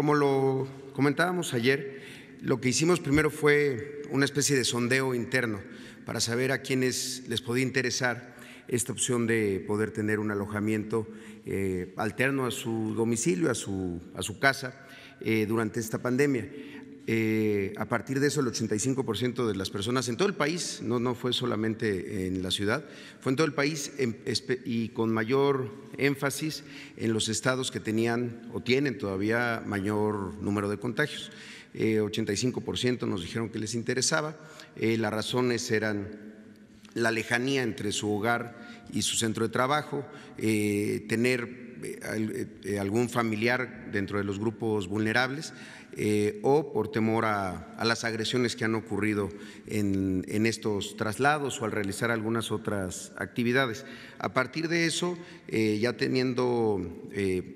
como lo comentábamos ayer, lo que hicimos primero fue una especie de sondeo interno para saber a quiénes les podía interesar esta opción de poder tener un alojamiento eh, alterno a su domicilio, a su, a su casa eh, durante esta pandemia. Eh, a partir de eso el 85% de las personas en todo el país, no, no fue solamente en la ciudad, fue en todo el país y con mayor énfasis en los estados que tenían o tienen todavía mayor número de contagios. 85% eh, nos dijeron que les interesaba, eh, las razones eran la lejanía entre su hogar y su centro de trabajo, tener eh, eh, eh, algún familiar dentro de los grupos vulnerables o por temor a, las agresiones que han ocurrido en, estos traslados o al realizar algunas otras actividades. A partir de eso, ya teniendo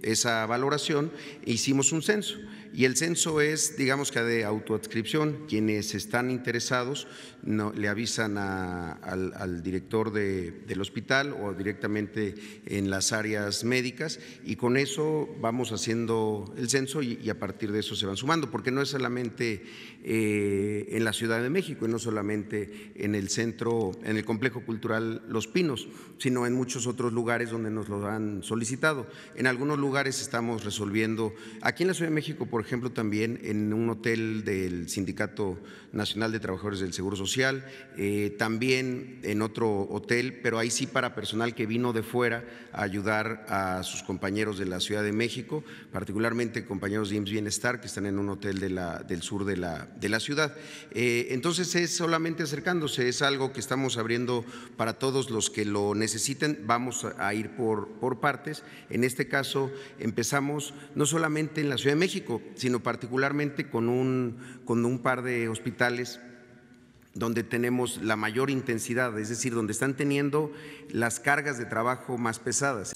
esa valoración, hicimos un censo. Y el censo es, digamos que de autoadscripción, quienes están interesados le avisan al, director del hospital o directamente en las áreas médicas y con eso vamos haciendo el censo y a partir de eso se van sumando, porque no es solamente eh, en la Ciudad de México y no solamente en el centro, en el complejo cultural Los Pinos, sino en muchos otros lugares donde nos lo han solicitado. En algunos lugares estamos resolviendo, aquí en la Ciudad de México, por ejemplo, también en un hotel del Sindicato Nacional de Trabajadores del Seguro Social, eh, también en otro hotel, pero ahí sí para personal que vino de fuera a ayudar a sus compañeros de la Ciudad de México, particularmente compañeros de IMSS Bienestar que están en un hotel del sur de la, ciudad. Eh, entonces es solamente acercándose, es algo que estamos abriendo para todos los que lo necesiten. Vamos a ir por, por partes. En este caso empezamos no solamente en la Ciudad de México, sino particularmente con un, con un par de hospitales donde tenemos la mayor intensidad, es decir, donde están teniendo las cargas de trabajo más pesadas.